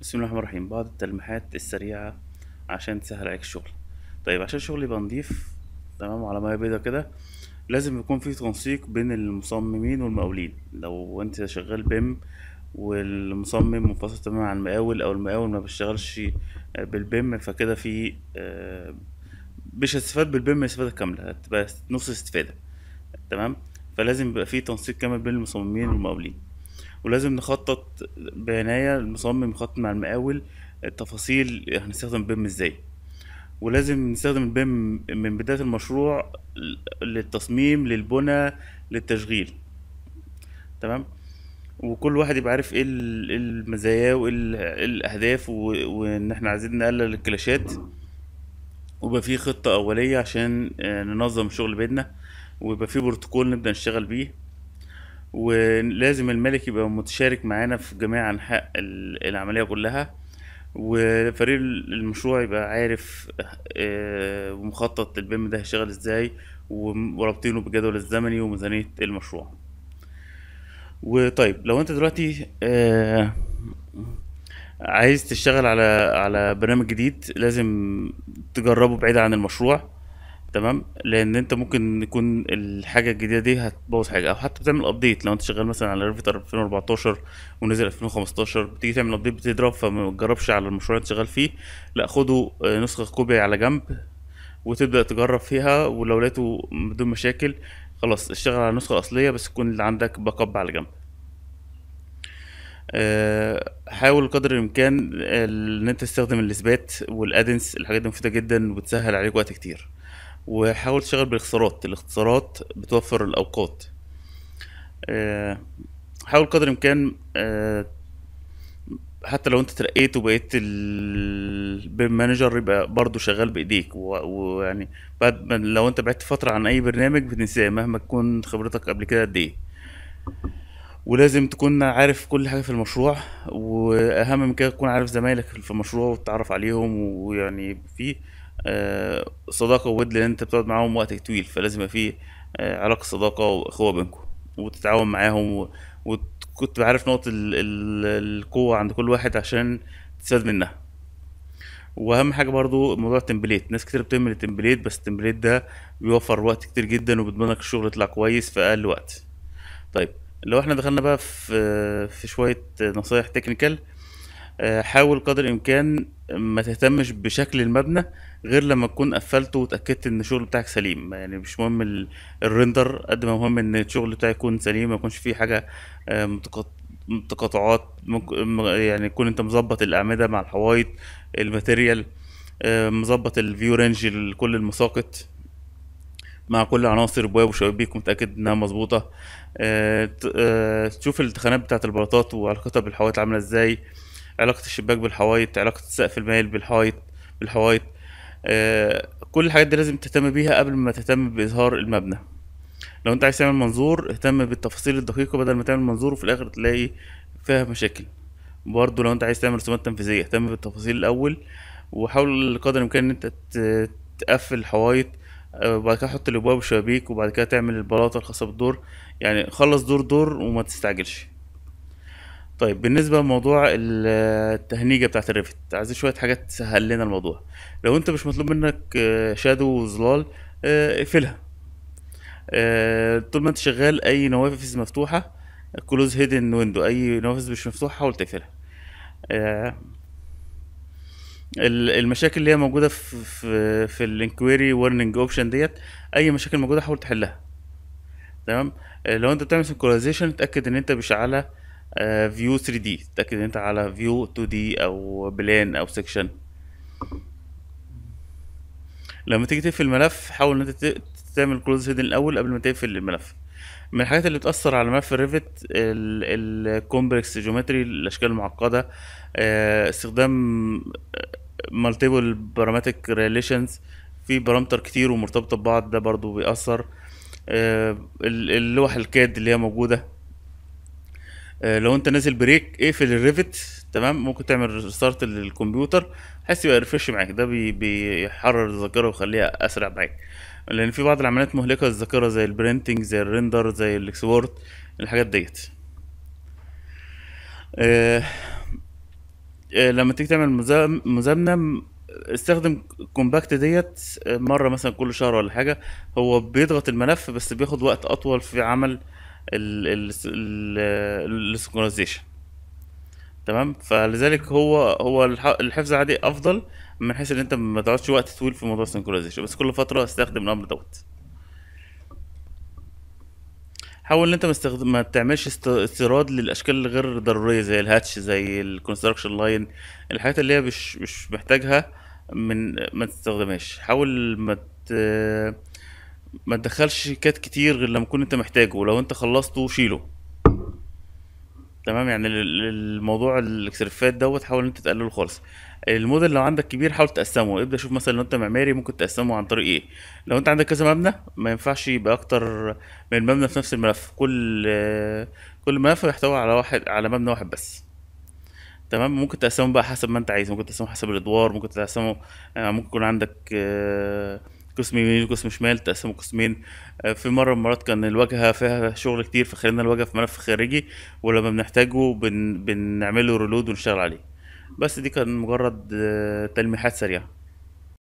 بسم الله الرحمن الرحيم بعض التلميحات السريعة عشان تسهل عليك الشغل طيب عشان الشغل يبقى نضيف تمام على ميه بيضة كده لازم يكون في تنسيق بين المصممين والمقاولين لو انت شغال بيم والمصمم منفصل تماما عن المقاول او المقاول ما بيشتغلش آه، بالبيم فكده في آه، مش هتستفاد بالبيم استفادة كاملة هتبقى نص استفادة تمام فلازم يبقى في تنسيق كامل بين المصممين والمقاولين ولازم نخطط بعناية المصمم يخطط مع المقاول التفاصيل هنستخدم بيم ازاي ولازم نستخدم البيم من بداية المشروع للتصميم للبنى للتشغيل تمام وكل واحد يبقى عارف ايه, ايه المزايا وايه ايه الاهداف وان احنا عايزين نقلل الكلاشات ويبقى في خطة أولية عشان آه، ننظم الشغل بيننا ويبقى في بروتوكول نبدأ نشتغل بيه ولازم الملك يبقى متشارك معانا في جميع انحاء العمليه كلها وفريق المشروع يبقى عارف آه، ومخطط البيم ده هيشتغل ازاي ورابطينه بالجدول الزمني وميزانيه المشروع وطيب لو انت دلوقتي آه، عايز تشتغل على على برنامج جديد لازم تجربه بعيد عن المشروع تمام لان انت ممكن يكون الحاجه الجديده دي هتبوظ حاجه او حتى بتعمل ابديت لو انت شغال مثلا على ريفيتر 2014 ونزل 2015 بتيجي تعمل ابديت بتضرب فما تجربش على المشروع اللي انت شغال فيه لا خده آه، نسخه كوبي على جنب وتبدا تجرب فيها ولو لقيته بدون مشاكل خلاص اشتغل على النسخه الاصليه بس يكون اللي عندك باك اب على جنب آه، حاول قدر الامكان آه، ان انت تستخدم الاثبات والادنس الحاجات دي مفيده جدا وبتسهل عليك وقت كتير وحاول تشتغل بالاختصارات الاختصارات بتوفر الاوقات آه، حاول قدر الامكان آه، حتى لو انت ترقيت وبقيت البيم مانجر يبقى برضه شغال بايديك ويعني بعد ما لو انت بعدت فتره عن اي برنامج بتنساه مهما تكون خبرتك قبل كده قد ايه ولازم تكون عارف كل حاجه في المشروع واهم من كده تكون عارف زمايلك في المشروع وتتعرف عليهم ويعني في آه، صداقه وود لان انت بتقعد معاهم وقت طويل فلازم يبقى في آه، علاقه صداقه واخوه بينكم وتتعاون معاهم وكنت بعرف نقطه القوه عند كل واحد عشان تستفاد منها واهم حاجه برضو موضوع التمبليت ناس كتير بتعمل التمبليت بس التمبليت ده بيوفر وقت كتير جدا وبيضمن لك الشغل يطلع كويس في اقل وقت طيب لو احنا دخلنا بقى في آه، في شويه نصايح تكنيكال آه، حاول قدر الامكان ما تهتمش بشكل المبنى غير لما تكون قفلته وتاكدت ان الشغل بتاعك سليم يعني مش مهم الريندر قد ما مهم ان الشغل بتاعك يكون سليم ما يكونش فيه حاجه آه، متقاطعات يعني تكون انت مظبط الاعمده مع الحوايط الماتيريال آه، مظبط الفيو رينج لكل المساقط مع كل عناصر ابواب وشبابيك ومتاكد انها مظبوطه تشوف التخانات بتاعه البلاطات وعلاقتها بالحوايط عامله ازاي علاقه الشباك بالحوايط علاقه السقف المايل بالحوايط بالحوايط آه، كل الحاجات دي لازم تهتم بيها قبل ما تهتم باظهار المبنى لو انت عايز تعمل منظور اهتم بالتفاصيل الدقيقه بدل ما تعمل منظور وفي الاخر تلاقي فيها مشاكل برضه لو انت عايز تعمل رسومات تنفيذيه اهتم بالتفاصيل الاول وحاول قدر الامكان ان انت تقفل الحوايط آه، وبعد كده حط الابواب والشبابيك وبعد كده تعمل البلاطه الخاصه بالدور يعني خلص دور دور وما تستعجلش طيب بالنسبة لموضوع التهنيجة بتاعة الريفت عايزين شوية حاجات تسهل لنا الموضوع لو انت مش مطلوب منك شادو آه، وظلال آه، اقفلها آه، طول ما انت شغال اي نوافذ مفتوحة كلوز هيدن ويندو اي نوافذ مش مفتوحة حاول تقفلها المشاكل اللي هي موجودة في في, الانكويري ورنينج اوبشن ديت اي مشاكل موجودة حاول تحلها تمام لو انت بتعمل سنكرونايزيشن اتاكد ان انت على فيو 3 دي تاكد انت على فيو 2 دي او بلان او سكشن لما تيجي تقفل الملف حاول ان انت تعمل كلوز هيدن الاول قبل ما تقفل الملف من الحاجات اللي بتأثر على ملف الريفت الكومبلكس جيومتري الأشكال المعقدة آه، استخدام مالتيبل بارامترك ريليشنز في بارامتر كتير ومرتبطة ببعض ده برضو بيأثر آه، اللوح الكاد اللي هي موجودة آه، لو انت نازل بريك اقفل الريفت تمام ممكن تعمل ريستارت للكمبيوتر بحيث يبقى ريفرش معاك ده بيحرر الذاكره ويخليها اسرع معاك لان في بعض العمليات مهلكه للذاكره زي البرينتنج زي الريندر زي الاكسبورت الحاجات ديت آه، آه، لما تيجي تعمل مزامنه استخدم كومباكت ديت مره مثلا كل شهر ولا حاجه هو بيضغط الملف بس بياخد وقت اطول في عمل آه السنكرونايزيشن تمام فلذلك هو هو الحفظ العادي افضل من حيث ان انت ما تقعدش وقت طويل في موضوع السنكرونايزيشن بس كل فتره استخدم الامر دوت حاول ان انت ما ما تعملش استيراد للاشكال الغير ضروريه زي الهاتش زي الكونستراكشن لاين الحاجات اللي هي مش مش محتاجها من ما تستخدمهاش حاول ما ما تدخلش كات كتير غير لما تكون انت محتاجه ولو انت خلصته شيله تمام يعني الموضوع الاكسرفات دوت حاول انت تقلله خالص الموديل لو عندك كبير حاول تقسمه ابدا شوف مثلا لو انت معماري ممكن تقسمه عن طريق ايه لو انت عندك كذا مبنى ما ينفعش يبقى اكتر من مبنى في نفس الملف كل كل ملف يحتوي على واحد على مبنى واحد بس تمام ممكن تقسمه بقى حسب ما انت عايز ممكن تقسمه حسب الادوار ممكن تقسمه آه، ممكن يكون عندك آه قسم يمين وقسم شمال تقسموا قسمين آه، في مره من المرات كان الواجهه فيها شغل كتير فخلينا الواجهه في ملف خارجي ولما بنحتاجه بن... بنعمله ريلود ونشتغل عليه بس دي كان مجرد آه، تلميحات سريعه